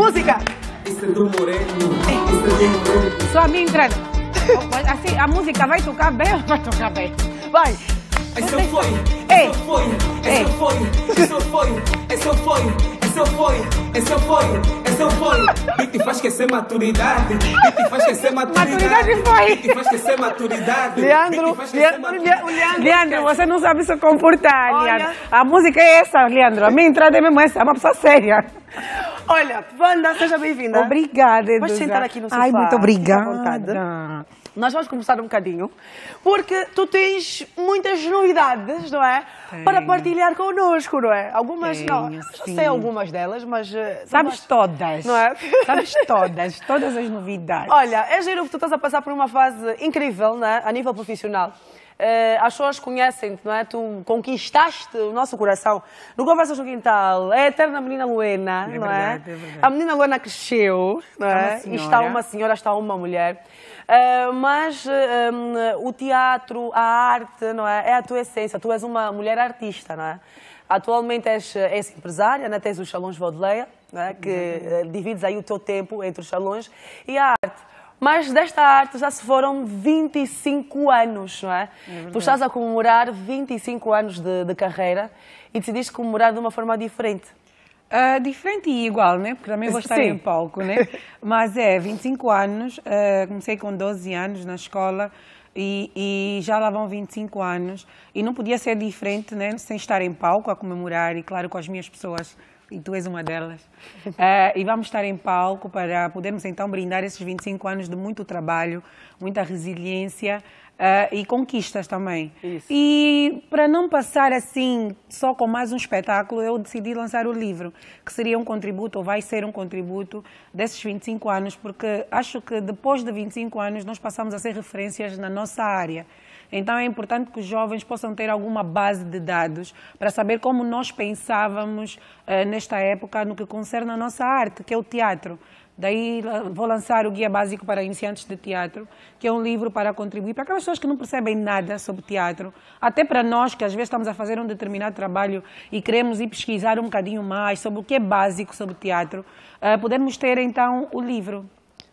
Música. Só a minha entrada. Assim, a música vai tocar bem ou vai tocar bem? Vai. Essa foi, eh. essa foi, essa eh. foi, essa foi, essa foi, essa foi, essa foi, essa foi. Que te faz esquecer maturidade, E te faz esquecer maturidade. Maturidade foi. Que te faz esquecer maturidade. Leandro, Leandro, Leandro, você não sabe se comportar, Leandro. A música é essa, Leandro. A minha entrada é mesmo essa, é uma pessoa séria. Olha, Wanda, seja bem-vinda. Obrigada, Eduardo. Pode sentar aqui no sofá. Ai, muito obrigada. Nós vamos começar um bocadinho, porque tu tens muitas novidades, não é? Tenho. Para partilhar connosco, não é? Algumas, Tenho, não, sim. sei algumas delas, mas... Eh, Sabes todas. Não é? Sabes todas, todas as novidades. Olha, é giro que tu estás a passar por uma fase incrível, não é? A nível profissional. Uh, as pessoas conhecem-te, não é? Tu conquistaste o nosso coração. No Conversas no Quintal, é a eterna menina Luena, é não é? verdade, é? é a menina Luena cresceu, não é? é? está uma senhora, está uma mulher. Uh, mas um, eh, o teatro, a arte, não é? É a tua essência. Tu és uma mulher artista, não é? Atualmente és, és empresária, né? tens os salões Vaudeleia, é? que uhum. divides aí o teu tempo entre os salões e a arte. Mas desta arte já se foram 25 anos, não é? é tu estás a comemorar 25 anos de, de carreira e decidiste comemorar de uma forma diferente. Uh, diferente e igual, né? Porque também vou estar Sim. em palco, né? Mas é, 25 anos, uh, comecei com 12 anos na escola e, e, já lá vão 25 anos e não podia ser diferente, né? Sem estar em palco a comemorar e, claro, com as minhas pessoas e tu és uma delas. Uh, e vamos estar em palco para podermos então brindar esses 25 anos de muito trabalho, muita resiliência uh, e conquistas também. Isso. E para não passar assim só com mais um espetáculo, eu decidi lançar o livro, que seria um contributo, ou vai ser um contributo desses 25 anos, porque acho que depois de 25 anos nós passamos a ser referências na nossa área. Então é importante que os jovens possam ter alguma base de dados para saber como nós pensávamos eh, nesta época no que concerne a nossa arte, que é o teatro. Daí vou lançar o Guia Básico para Iniciantes de Teatro, que é um livro para contribuir para aquelas pessoas que não percebem nada sobre teatro, até para nós que às vezes estamos a fazer um determinado trabalho e queremos ir pesquisar um bocadinho mais sobre o que é básico sobre teatro, uh, eh, podemos ter então o livro.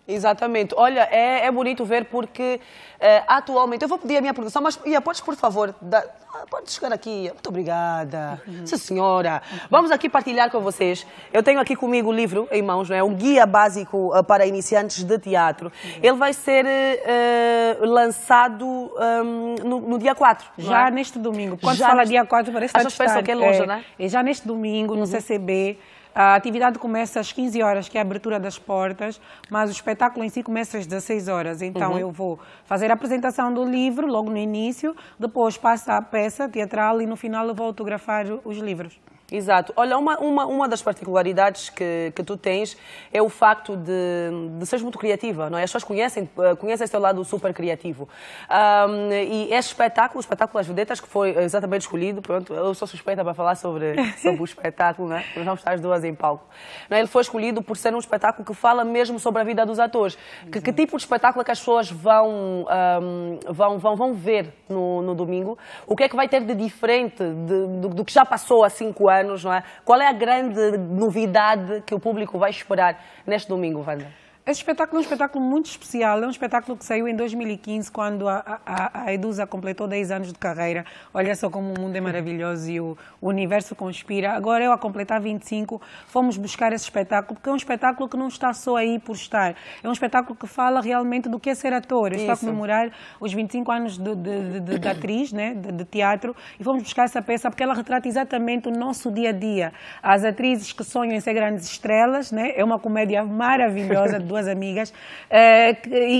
Exatamente. Olha, é, é bonito ver porque uh, atualmente. Eu vou pedir a minha produção, mas Ia, podes, por favor, da... Ah, podes chegar aqui. Muito obrigada. Uhum. Sim, senhora. Uhum. Vamos aqui partilhar com vocês. Eu tenho aqui comigo o livro em mãos, não é? Um guia básico uh, para iniciantes de teatro. Uhum. Ele vai ser uh, lançado um, no, no, dia 4. Já é? neste domingo. Quando já fala neste... dia 4, parece que está distante. que é longe, é. não é? é? Já neste domingo, no uhum. CCB. A atividade começa às 15 horas, que é a abertura das portas, mas o espetáculo em si começa às 16 horas. Então uhum. eu vou fazer a apresentação do livro logo no início, depois passa a peça teatral e no final eu vou autografar os livros. Exato. Olha, uma, uma, uma das particularidades que, que tu tens é o facto de, de seres muito criativa, não é? As pessoas conhecem, eh, conhecem o teu lado super criativo. Um, e este é espetáculo, o espetáculo das Vedetas, que foi exatamente escolhido, pronto, eu sou suspeita para falar sobre, sobre o espetáculo, não é? Nós vamos estar as duas em palco. Não é? Ele foi escolhido por ser um espetáculo que fala mesmo sobre a vida dos atores. Que, que tipo de espetáculo é que as pessoas vão, um, vão, vão, vão ver no, no domingo? O que é que vai ter de diferente de, do, do que já passou há cinco anos? anos, não é? Qual é a grande novidade que o público vai esperar neste domingo, Wanda? Este espetáculo é um espetáculo muito especial. É um espetáculo que saiu em 2015, quando a, a, a Edusa completou 10 anos de carreira. Olha só como o mundo é maravilhoso e o, o universo conspira. Agora, eu a completar 25, fomos buscar esse espetáculo, porque é um espetáculo que não está só aí por estar. É um espetáculo que fala realmente do que é ser ator. Está a comemorar os 25 anos de, de, de, de atriz, né? de teatro, e fomos buscar essa peça porque ela retrata exatamente o nosso dia a dia. As atrizes que sonham em ser grandes estrelas, né? é uma comédia maravilhosa do amigas, eh,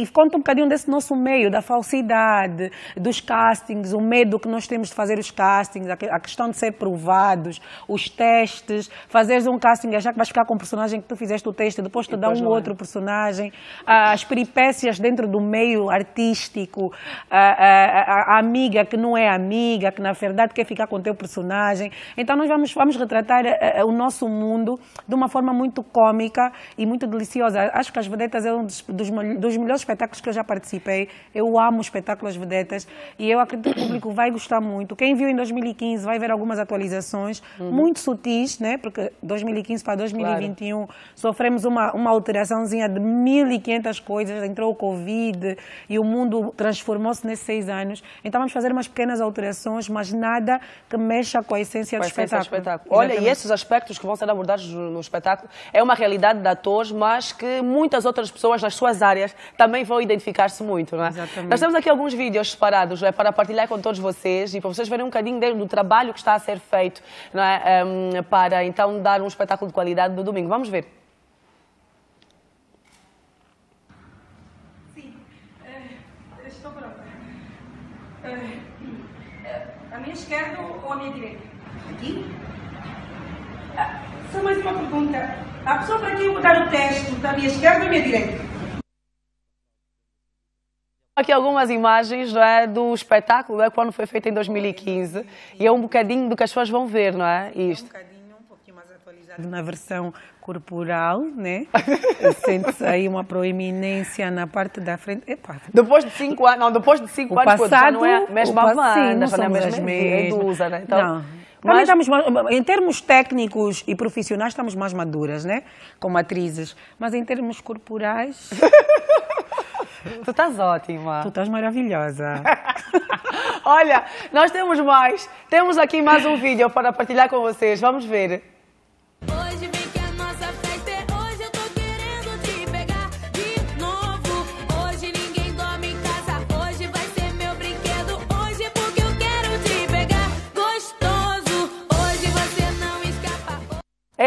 e conta um bocadinho desse nosso meio, da falsidade, dos castings, o medo que nós temos de fazer os castings, a questão de ser provados, os testes, fazeres um casting e que vais ficar com o personagem que tu fizeste o teste, depois te dá um é. outro personagem, ah, as peripécias dentro do meio artístico, a, a, a amiga que não é amiga, que na verdade quer ficar com o teu personagem. Então nós vamos, vamos retratar eh, eh, o nosso mundo de uma forma muito cômica e muito deliciosa. Acho que as as Vedetas é um dos, dos, dos, melhores espetáculos que eu já participei. Eu amo espetáculos Vedetas e eu acredito que o público vai gostar muito. Quem viu em 2015 vai ver algumas atualizações uhum. muito sutis, né? Porque 2015 para 2021 claro. sofremos uma, uma alteraçãozinha de 1.500 coisas. Entrou o Covid e o mundo transformou-se nesses seis anos. Então vamos fazer umas pequenas alterações, mas nada que mexa com a essência, com a do, essência espetáculo. do espetáculo. Olha, Exatamente. e esses aspectos que vão ser abordados no espetáculo é uma realidade de atores, mas que muita muitas outras pessoas nas suas áreas também vão identificar-se muito, não é? Exatamente. Nós temos aqui alguns vídeos separados é? para partilhar com todos vocês e para vocês verem um bocadinho dentro do trabalho que está a ser feito não é? Um, para então dar um espetáculo de qualidade no domingo. Vamos ver. Sim, uh, estou pronta. Uh, a minha esquerda ou a minha direita? Aqui? Uh. Só mais uma pergunta. A pessoa para quem mudar o teste, da minha esquerda ou minha direita? Aqui algumas imagens não é, do espetáculo, é, quando foi feito em 2015. E é um bocadinho do que as pessoas vão ver, não é? Isto. É um bocadinho, um pouquinho mais atualizado na versão corporal, né? Sente-se aí uma proeminência na parte da frente. Epa. Depois de cinco anos, não, depois de cinco o anos, passado, não é a mesma banda, não é a mesma medusa, né? Então, não, mas... Também em termos técnicos e profissionais, estamos mais maduras, né? Como atrizes. Mas em termos corporais. tu estás ótima. Tu estás maravilhosa. Olha, nós temos mais. Temos aqui mais um vídeo para partilhar com vocês. Vamos ver.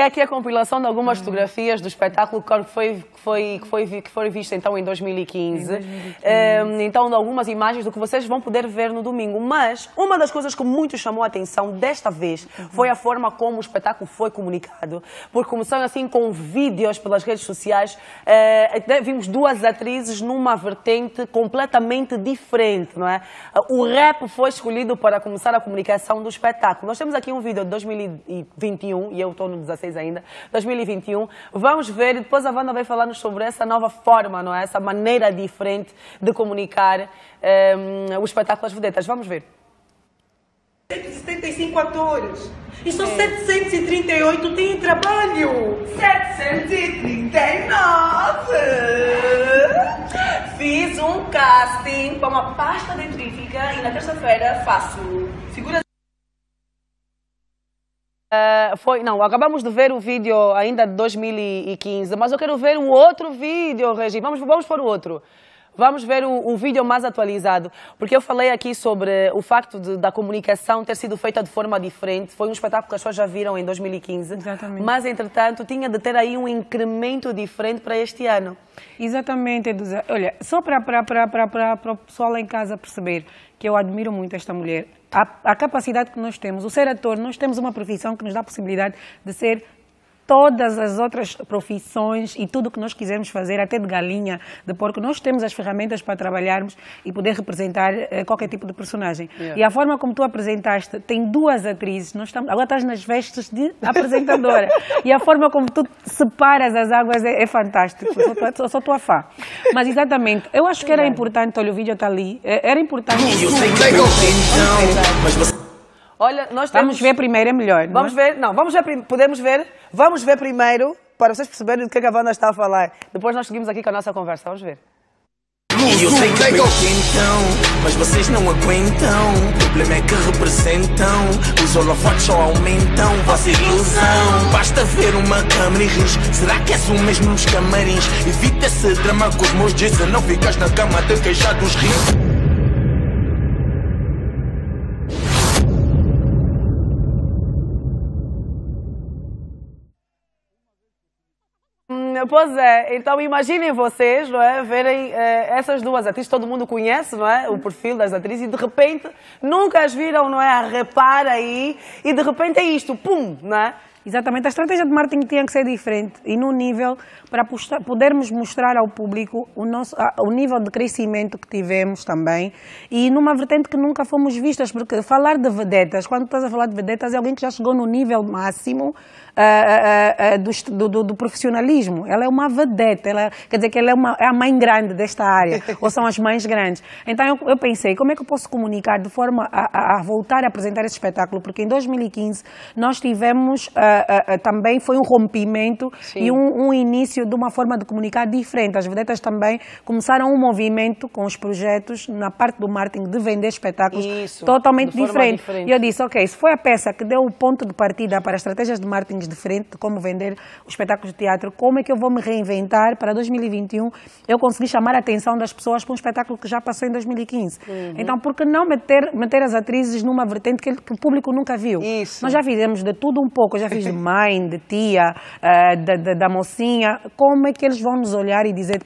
É aqui a compilação de algumas hum. fotografias do espetáculo que foi, que foi, que foi, que foi visto então em 2015. Em 2015. Um, ehm, então, de algumas imagens do que vocês vão poder ver no domingo. Mas uma das coisas que muito chamou a atenção desta vez foi a forma como o espetáculo foi comunicado. Porque começando assim com vídeos pelas redes sociais, uh, vimos duas atrizes numa vertente completamente diferente, não é? O rap foi escolhido para começar a comunicação do espetáculo. Nós temos aqui um vídeo de 2021 e eu estou no 16 2016 ainda, 2021. Vamos ver, e depois a Wanda vai falar-nos sobre essa nova forma, não é? Essa maneira diferente de comunicar um, ehm, o espetáculo às vedetas. Vamos ver. 175 atores e só é. 738 têm trabalho. 739! Fiz um casting para uma pasta dentrífica e na terça-feira faço figuras. Ah, foi, não, acabamos de ver o vídeo ainda de 2015, mas eu quero ver um outro vídeo, Regi. Vamos, vamos para o outro. Vamos ver o, o, vídeo mais atualizado, porque eu falei aqui sobre o facto de, da comunicação ter sido feita de forma diferente. Foi um espetáculo que as pessoas já viram em 2015, Exatamente. mas entretanto tinha de ter aí um incremento diferente para este ano. Exatamente, Olha, só para, para, para, para, para o pessoal lá em casa perceber, que eu admiro muito esta mulher. A, a, capacidade que nós temos, o ser ator, nós temos uma profissão que nos dá a possibilidade de ser todas as outras profissões e tudo o que nós quisermos fazer, até de galinha, de porco, nós temos as ferramentas para trabalharmos e poder representar eh, qualquer tipo de personagem. Yeah. E a forma como tu apresentaste, tem duas atrizes, nós estamos, agora estás nas vestes de apresentadora. e a forma como tu separas as águas é, é fantástico. Eu sou, sou, sou tua fã. Mas exatamente, eu acho que era importante, olha, o vídeo está ali, eh, era importante. eu sei que é Olha, nós temos... Vamos ver primeiro, é melhor. Não vamos é? ver, não, vamos ver, podemos ver, vamos ver primeiro, para vocês perceberem do que, é a Wanda está a falar. Depois nós seguimos aqui com a nossa conversa, vamos ver. E eu sei que pego quentão, mas vocês não aguentam. O problema é que representam, os holofotes só aumentam vossa ilusão. Basta ver uma câmera e ris. Será que és o mesmo nos camarins? Evita esse drama com os meus dias, não ficas na cama até queixar dos rios. Né? pois é. Então imaginem vocês, não é? Verem eh, essas duas atrizes, todo mundo conhece, não é? O perfil das atrizes e de repente nunca as viram, não é? A repar aí e de repente é isto, pum, não é? Exatamente, a estratégia de marketing tinha que ser diferente e num nível para podermos mostrar ao público o, nosso, o nível de crescimento que tivemos também e numa vertente que nunca fomos vistas, porque falar de vedetas, quando estás a falar de vedetas, é alguém que já chegou no nível máximo uh, uh, uh, do, do, do, profissionalismo. Ela é uma vedeta, ela, quer dizer que ela é, uma, é a mãe grande desta área, ou são as mães grandes. Então eu, eu, pensei, como é que eu posso comunicar de forma a, a, voltar a apresentar esse espetáculo? Porque em 2015 nós tivemos ah, ah, ah, também, foi um rompimento Sim. e um, um início início de uma forma de comunicar diferente. As vedetas também começaram um movimento com os projetos na parte do marketing de vender espetáculos Isso, totalmente diferente. diferente. E eu disse, ok, se foi a peça que deu o ponto de partida para estratégias de marketing diferente, de como vender os espetáculos de teatro, como é que eu vou me reinventar para 2021, eu consegui chamar a atenção das pessoas para um espetáculo que já passou em 2015. Uhum. Então, por que não meter, meter as atrizes numa vertente que, que o público nunca viu? Isso. Nós já fizemos de tudo um pouco, eu já fiz de mãe, de tia, uh, da, da, da mocinha, como é que eles vão nos olhar e dizer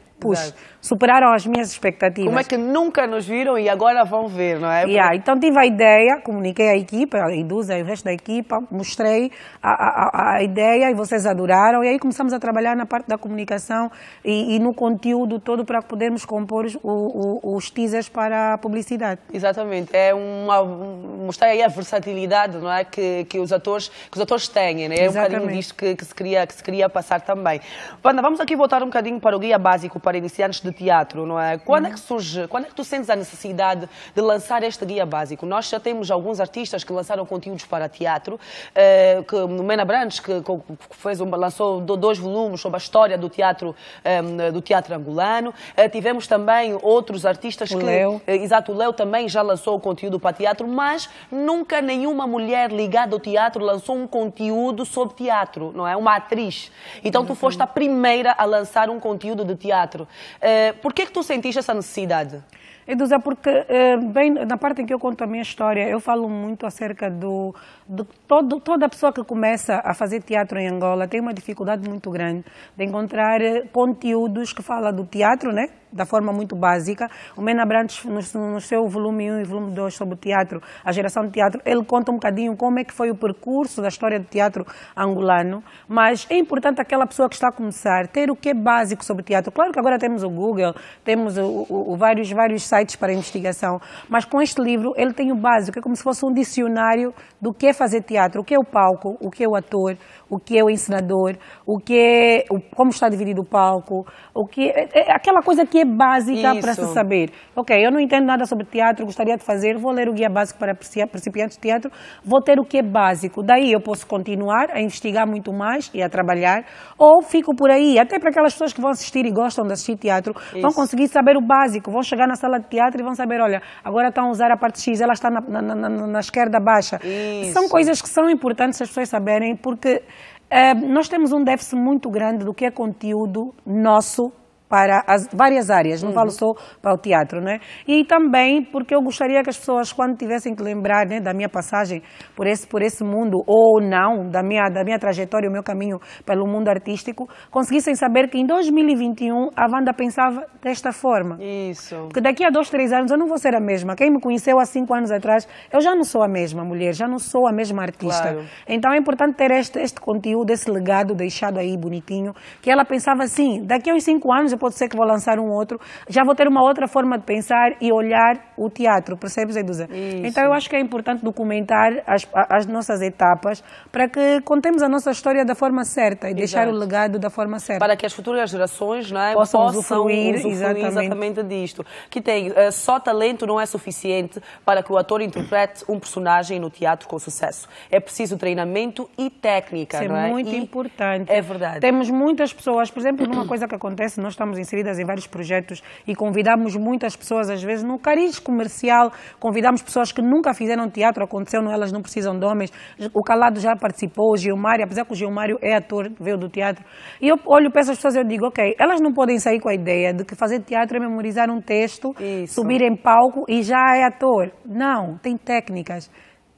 Superaram as minhas expectativas. Como é que nunca nos viram e agora vão ver, não é? Yeah, então tive a ideia, comuniquei à equipa, a Idusa e o resto da equipa, mostrei a, a, a, ideia e vocês adoraram. E aí começamos a trabalhar na parte da comunicação e, e no conteúdo todo para podermos compor os, os, os teasers para a publicidade. Exatamente. É uma, mostrar aí a versatilidade não é? que, que, os, atores, que os atores têm. Né? É Exatamente. um bocadinho disto que, que, se queria, que se queria passar também. Wanda, vamos aqui voltar um bocadinho para o guia básico para agora iniciantes de teatro, não é? Quando é que uhum. surge, quando é que tu sentes a necessidade de lançar este guia básico? Nós já temos alguns artistas que lançaram conteúdos para teatro, eh, que Mena Brandes, que, que fez um, lançou dois volumes sobre a história do teatro, eh, do teatro angolano. Eh, tivemos também outros artistas o que. Leo. Eh, exato, o Leo também já lançou conteúdo para teatro, mas nunca nenhuma mulher ligada ao teatro lançou um conteúdo sobre teatro, não é? Uma atriz. Então tu foste a primeira a lançar um conteúdo de teatro exemplo. Uh, Por que é que tu sentiste essa necessidade? Eduza, porque eh, bem, na parte em que eu conto a minha história, eu falo muito acerca do, do todo, toda pessoa que começa a fazer teatro em Angola tem uma dificuldade muito grande de encontrar eh, conteúdos que falam do teatro, né? da forma muito básica. O Mena Brandes, no, no seu volume 1 e volume 2 sobre o teatro, a geração de teatro, ele conta um bocadinho como é que foi o percurso da história do teatro angolano, mas é importante aquela pessoa que está a começar ter o que é básico sobre teatro. Claro que agora temos o Google, temos o, o, o vários, vários sites para investigação, mas com este livro ele tem o básico, é como se fosse um dicionário do que é fazer teatro, o que é o palco, o que é o ator, o que é o ensinador, o que é, o, como está dividido o palco, o que é, é, é aquela coisa que é básica para se saber. Ok, eu não entendo nada sobre teatro, gostaria de fazer, vou ler o guia básico para principiantes de teatro, vou ter o que é básico. Daí eu posso continuar a investigar muito mais e a trabalhar, ou fico por aí, até para aquelas pessoas que vão assistir e gostam de assistir teatro, Isso. vão conseguir saber o básico, vão chegar na sala de teatro e vão saber, olha, agora estão a usar a parte X, ela está na, na, na, na esquerda baixa. Isso. São coisas que são importantes as pessoas saberem, porque... Uh, nós temos um déficit muito grande do que é conteúdo nosso para as várias áreas, não uhum. falo só para o teatro, né? E também porque eu gostaria que as pessoas, quando tivessem que lembrar né, da minha passagem por esse, por esse mundo, ou não, da minha, da minha trajetória, o meu caminho pelo mundo artístico, conseguissem saber que em 2021 a Wanda pensava desta forma. Isso. Porque daqui a dois, três anos eu não vou ser a mesma. Quem me conheceu há cinco anos atrás, eu já não sou a mesma mulher, já não sou a mesma artista. Claro. Então é importante ter este, este conteúdo, esse legado deixado aí bonitinho, que ela pensava assim, daqui a uns cinco anos eu pode ser que vou lançar um outro, já vou ter uma outra forma de pensar e olhar o teatro, percebes, Eduza? Então eu acho que é importante documentar as, as nossas etapas para que contemos a nossa história da forma certa e Exato. deixar o legado da forma certa. Para que as futuras gerações não é, possam, possam usufruir, usufruir exatamente. exatamente disto. Que tem, eh, só talento não é suficiente para que o ator interprete um personagem no teatro com sucesso. É preciso treinamento e técnica, Isso é não é? muito e importante. É verdade. Temos muitas pessoas, por exemplo, numa coisa que acontece, nós estamos estamos inseridas em vários projetos e convidamos muitas pessoas, às vezes, no cariz comercial, convidamos pessoas que nunca fizeram teatro, aconteceu, não, elas não precisam de homens. O Calado já participou, o Gilmário, apesar que o Gilmário é ator, veio do teatro. E eu olho para essas pessoas e digo, ok, elas não podem sair com a ideia de que fazer teatro é memorizar um texto, Isso. subir em palco e já é ator. Não, tem técnicas.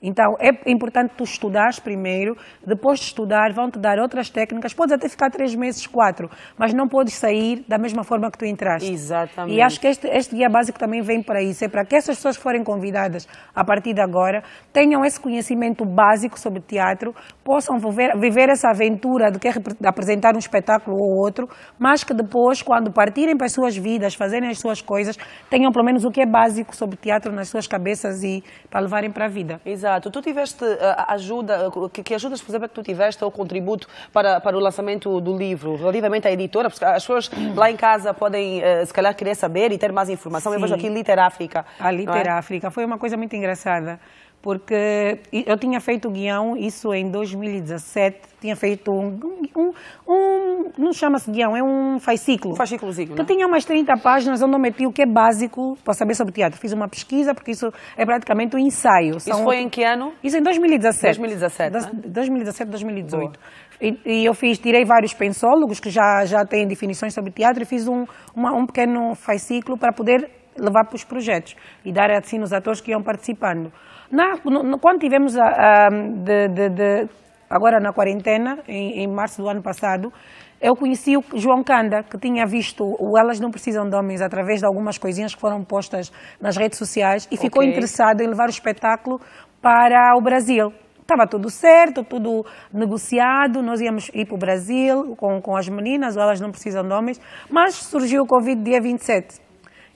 Então, é importante tu estudares primeiro, depois de estudar, vão-te dar outras técnicas. Podes até ficar três meses, quatro, mas não podes sair da mesma forma que tu entraste. Exatamente. E acho que este, este guia básico também vem para isso. É para que essas pessoas que forem convidadas a partir de agora tenham esse conhecimento básico sobre teatro, possam viver, viver essa aventura de, que é apresentar um espetáculo ou outro, mas que depois, quando partirem para as suas vidas, fazerem as suas coisas, tenham pelo menos o que é básico sobre teatro nas suas cabeças e para levarem para a vida. Exato. Exato. Tu tiveste eh, ajuda, eh, que, ajudas, por exemplo, é que tu tiveste ou contributo para, para o lançamento do livro, relativamente à editora, porque as pessoas hum. lá em casa podem, eh, se calhar, querer saber e ter mais informação. Sim. Eu vejo aqui Literáfrica. A Literáfrica. é? foi uma coisa muito engraçada, porque eu tinha feito o guião, isso em 2017, tinha feito um, um, um não chama-se guião, é um fascículo. Um fascículozinho, Que então né? tinha umas 30 páginas onde eu meti o que é básico para saber sobre teatro. Fiz uma pesquisa, porque isso é praticamente um ensaio. Isso São... foi em que ano? Isso em 2017. 2017, da, né? 2017, 2018. E, e, eu fiz, tirei vários pensólogos que já, já têm definições sobre teatro e fiz um, uma, um pequeno fascículo para poder levar para os projetos e dar assim nos atores que iam participando. Na, no, quando tivemos a, a de, de, de, agora na quarentena, em, em, março do ano passado, eu conheci o João Canda, que tinha visto o Elas Não Precisam de Homens através de algumas coisinhas que foram postas nas redes sociais e ficou interessado em levar o espetáculo para o Brasil. Estava tudo certo, tudo negociado, nós íamos ir para o Brasil com, com as meninas, o Elas Não Precisam de Homens, mas surgiu o Covid dia 27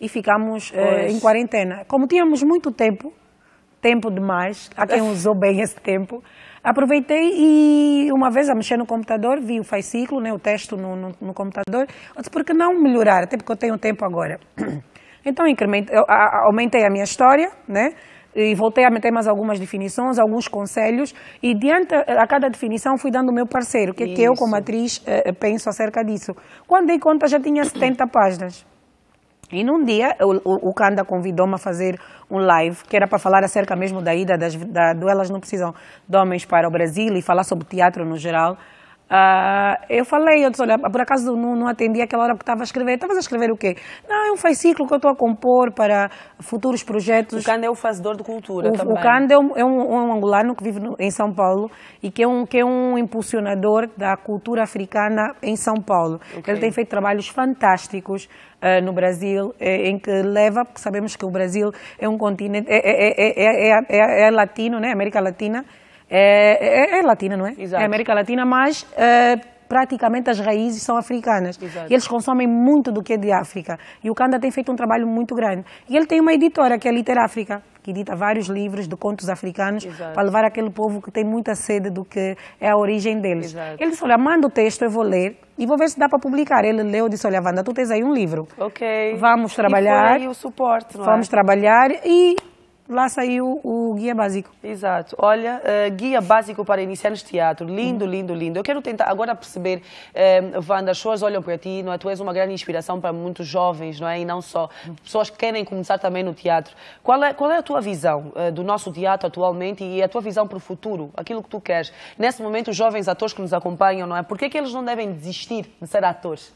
e ficámos eh, em quarentena. Como tínhamos muito tempo, tempo demais. Há quem usou bem esse tempo. Aproveitei e uma vez a mexer no computador, vi o ciclo, né, o texto no, no, no computador. Eu disse, por que não melhorar? Até porque eu tenho tempo agora. Então, eu aumentei a minha história, né? E voltei a meter mais algumas definições, alguns conselhos. E diante a cada definição fui dando o meu parceiro, o que é que eu, como atriz, eh, eh, penso acerca disso. Quando dei conta, já tinha 70 páginas. E num dia, o, o, o Kanda convidou-me a fazer um live, que era para falar acerca mesmo da ida das da, do Elas Não Precisam de Homens para o Brasil e falar sobre teatro no geral. Uh, eu falei, eu disse, olha, por acaso não, não atendi aquela hora que estava a escrever. Estavas a escrever o quê? Não, é um fascículo que eu estou a compor para futuros projetos. O Cândido é o fazedor de cultura o, também. O Cândido é, um, é um, é um, angolano que vive no, em São Paulo e que é, um, que é um impulsionador da cultura africana em São Paulo. Okay. Ele tem feito trabalhos fantásticos uh, no Brasil, eh, em que leva, porque sabemos que o Brasil é um continente, é, é, é, é, é, é, é latino, né? América Latina, é, é, é latina, não é? é Exato. É América Latina, mas uh, praticamente as raízes são africanas. Exato. E eles consomem muito do que é de África. E o Kanda tem feito um trabalho muito grande. E ele tem uma editora, que é a Liter África, que edita vários livros de contos africanos Exato. para levar aquele povo que tem muita sede do que é a origem deles. Exato. Ele disse, olha, manda o texto, eu vou ler e vou ver se dá para publicar. Ele leu e disse, olha, Wanda, tu tens aí um livro. Ok. Vamos trabalhar. E foi aí o suporte, não é? Vamos trabalhar e lá saiu o Guia Básico. Exato. Olha, uh, Guia Básico para Iniciantes de Teatro. Lindo, uhum. lindo, lindo. Eu quero tentar agora perceber, uh, Wanda, as pessoas olham para ti, não é? Tu és uma grande inspiração para muitos jovens, não é? E não só. Uhum. Pessoas que querem começar também no teatro. Qual é, qual é a tua visão uh, do nosso teatro atualmente e a tua visão para o futuro? Aquilo que tu queres. Nesse momento, os jovens atores que nos acompanham, não é? Por que é que eles não devem desistir de ser atores?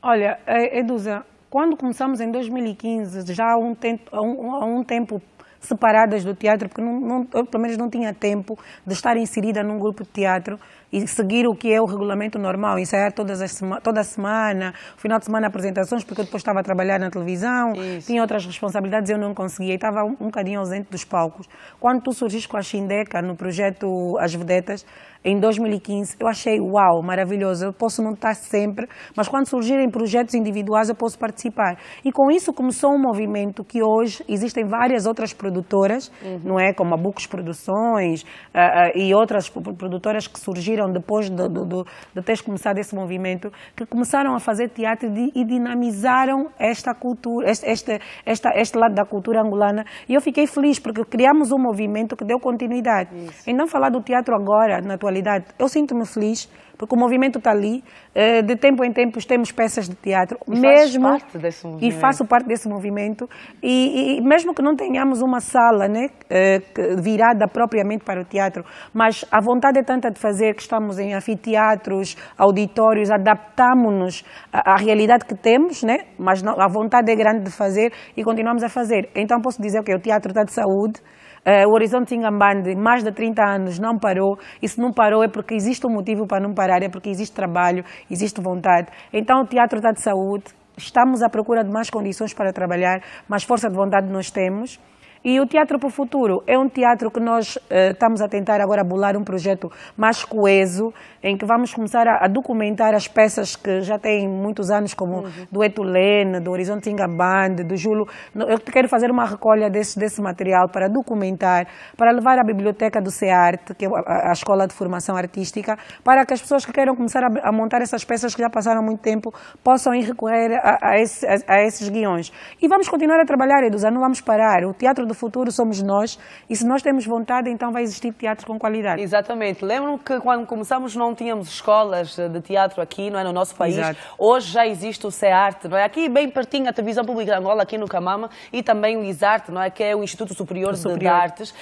Olha, Eduza, quando começamos em 2015, já há um tempo, um, há um tempo separadas do teatro, porque não, não, eu, pelo menos não tinha tempo de estar inserida num grupo de teatro e seguir o que é o regulamento normal, ensaiar todas as sema toda semana, final de semana apresentações, porque eu depois estava a trabalhar na televisão, Isso. tinha outras responsabilidades, eu não conseguia, e estava um, um bocadinho ausente dos palcos. Quando tu surgiste com a Xindeca no projeto As Vedetas, em 2015, eu achei uau, maravilhoso. Eu posso não estar sempre, mas quando surgirem projetos individuais eu posso participar. E com isso começou um movimento que hoje existem várias outras produções produtoras, uhum. não é? Como a Bucos Produções uh, uh, e outras produtoras que surgiram depois de, ter de teres começado esse movimento, que começaram a fazer teatro e dinamizaram esta cultura, este, este, esta, este lado da cultura angolana. E eu fiquei feliz porque criamos um movimento que deu continuidade. Isso. E não falar do teatro agora, na atualidade, eu sinto-me feliz porque o movimento está ali. Eh, de tempo em tempo temos peças de teatro. E mesmo parte desse movimento. E faço parte desse movimento. E, e mesmo que não tenhamos uma sala né, eh, virada propriamente para o teatro, mas a vontade é tanta de fazer que estamos em anfiteatros, auditórios, adaptamos-nos à, à, realidade que temos, né, mas não, a vontade é grande de fazer e continuamos a fazer. Então posso dizer que okay, o teatro está de saúde, eh, o Horizonte Ingambande, mais de 30 anos, não parou. E se não parou é porque existe um motivo para não parar, é porque existe trabalho, existe vontade. Então o teatro está de saúde, estamos à procura de mais condições para trabalhar, mais força de vontade nós temos. E o Teatro para o Futuro é um teatro que nós eh, estamos a tentar agora bolar um projeto mais coeso, em que vamos começar a, a documentar as peças que já têm muitos anos, como uhum. do Etulene, do Horizonte Ingabande, do Julo. Eu quero fazer uma recolha desse, desse material para documentar, para levar à biblioteca do CEARTE, que é a, a Escola de Formação Artística, para que as pessoas que queiram começar a, a montar essas peças que já passaram muito tempo possam ir recorrer a, a esse, esses guiões. E vamos continuar a trabalhar, Eduza, não vamos parar. O Teatro do futuro somos nós e se nós temos vontade, então vai existir teatro com qualidade. Exatamente. Lembram que quando começamos não tínhamos escolas eh, de teatro aqui, não é, no nosso país. Exato. Hoje já existe o CEARTE, não é? Aqui bem pertinho a televisão pública de Angola, aqui no Camama, e também o ISARTE, não é? Que é o Instituto Superior, o Superior. de Artes.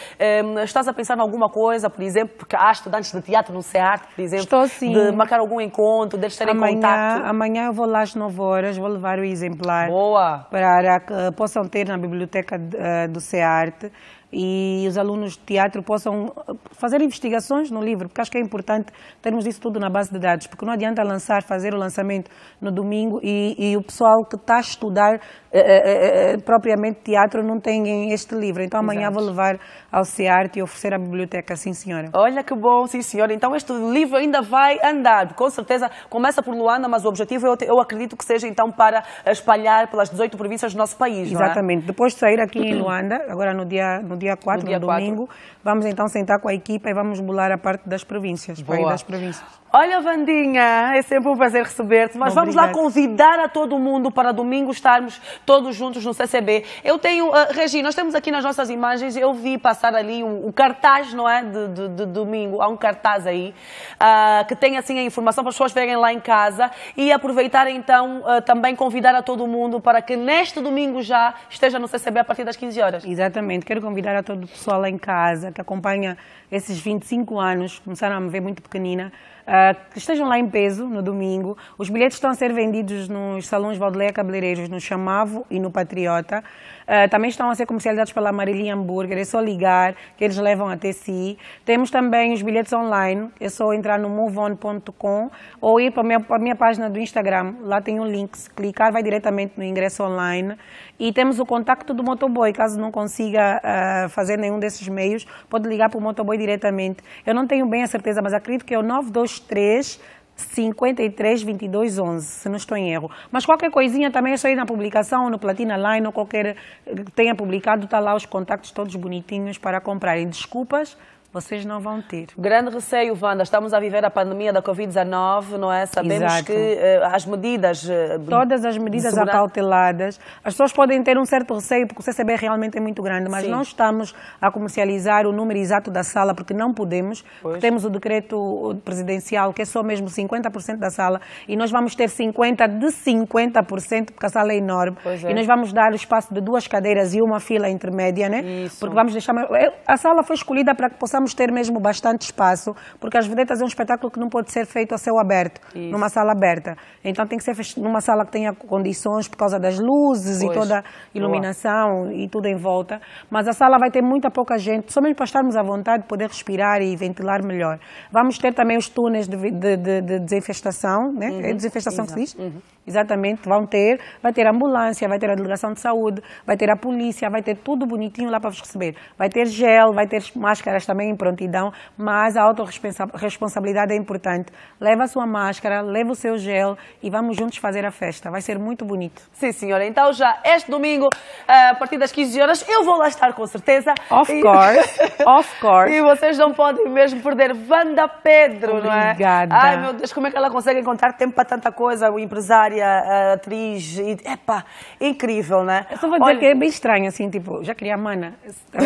Um, ehm, estás a pensar em alguma coisa, por exemplo, porque há estudantes de teatro no CEARTE, por exemplo, Estou, sim. de marcar algum encontro, deles terem amanhã, contato? Amanhã eu vou lá às 9 horas, vou levar o exemplar Boa. para que possam ter na biblioteca eh, do CEARTE arte e os alunos de teatro possam fazer investigações no livro, porque acho que é importante termos isso tudo na base de dados, porque não adianta lançar, fazer o lançamento no domingo e, e o pessoal que está a estudar é, é, é, propriamente teatro não tem este livro. Então amanhã Exato. vou levar ao CEARTE e oferecer à biblioteca, sim senhora. Olha que bom, sim senhora. Então este livro ainda vai andar, com certeza. Começa por Luanda, mas o objetivo eu, eu acredito que seja então para espalhar pelas 18 províncias do nosso país, é? Exatamente. Depois de sair aqui em Luanda, agora no dia, no dia dia 4, no, dia domingo, 4. Vamos então sentar com a equipa e vamos bolar a parte das províncias, Boa. das províncias. Olha, Vandinha, é sempre um prazer receber-te, mas Bom, vamos obrigado. lá convidar a todo mundo para domingo estarmos todos juntos no CCB. Eu tenho, uh, Regi, nós temos aqui nas nossas imagens, eu vi passar ali um, um cartaz, não é, de, de, de, domingo, há um cartaz aí, uh, que tem assim a informação para as pessoas verem lá em casa e aproveitar então uh, também convidar a todo mundo para que neste domingo já esteja no CCB a partir das 15 horas. Exatamente, quero convidar a todo o pessoal lá em casa, que acompanha esses 25 anos, começaram a me ver muito pequenina, ah, que estejam lá em peso no domingo. Os bilhetes estão a ser vendidos nos salões Valdeia Cabeleireiros, no Chamavo e no Patriota. Uh, também estão a ser comercializados pela Marilinha Hambúrguer. É só ligar que eles levam até si. Temos também os bilhetes online. É só entrar no moveon.com ou ir para a, minha, para a minha página do Instagram. Lá tem um link. Se clicar, vai diretamente no ingresso online. E temos o contacto do motoboy. Caso não consiga uh, fazer nenhum desses meios, pode ligar para o motoboy diretamente. Eu não tenho bem a certeza, mas acredito que é o 922 3 53 22 11, se não estou em erro. Mas qualquer coisinha também é só ir na publicação, no Platina Line, ou qualquer que eh, tenha publicado, está lá os contactos todos bonitinhos para comprarem. Desculpas, vocês não vão ter. Grande receio, Wanda. Estamos a viver a pandemia da Covid-19, não é? Sabemos Exato. que uh, as medidas. Uh, Todas as medidas segurança... acauteladas. As pessoas podem ter um certo receio, porque o CCB é realmente é muito grande, mas Sim. não estamos a comercializar o número exato da sala, porque não podemos. Porque Temos o decreto presidencial, que é só mesmo 50% da sala, e nós vamos ter 50% de 50%, porque a sala é enorme. É. E nós vamos dar o espaço de duas cadeiras e uma fila intermédia, né? Isso. Porque vamos deixar. Eh, a sala foi escolhida para que possamos vamos ter mesmo bastante espaço, porque as vedetas é um espetáculo que não pode ser feito a céu aberto, Isso. numa sala aberta. Então tem que ser numa sala que tenha condições por causa das luzes pois. e toda a iluminação Boa. e tudo em volta. Mas a sala vai ter muita pouca gente, só mesmo para estarmos à vontade, poder respirar e ventilar melhor. Vamos ter também os túneis de, de, de, de desinfestação, né? É uhum. É desinfestação Exato. que se diz? Uhum Exatamente, vão ter, vai ter ambulância, vai ter a delegação de saúde, vai ter a polícia, vai ter tudo bonitinho lá para vos receber. Vai ter gel, vai ter máscaras também em prontidão, mas a autorresponsabilidade é importante. Leva a sua máscara, leva o seu gel e vamos juntos fazer a festa. Vai ser muito bonito. Sim, senhora. Então já este domingo, eh, a partir das 15 horas, eu vou lá estar com certeza. Of course, of course. E vocês não podem mesmo perder Vanda Pedro, Obrigada. não é? Obrigada. Ai, meu Deus, como é que ela consegue encontrar tempo para tanta coisa, o empresário? empresária, atriz, e, epá, incrível, né? Eu só vou dizer Olha... que é bem estranho, assim, tipo, já queria a mana.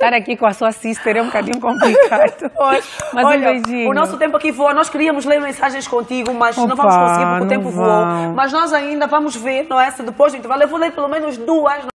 Estar aqui com a sua sister é um bocadinho complicado. mas Olha, um beijinho. O nosso tempo aqui voa, nós queríamos ler mensagens contigo, mas Opa, não vamos conseguir porque o tempo voou. Mas nós ainda vamos ver, não é? Se depois do intervalo, eu vou ler pelo menos duas.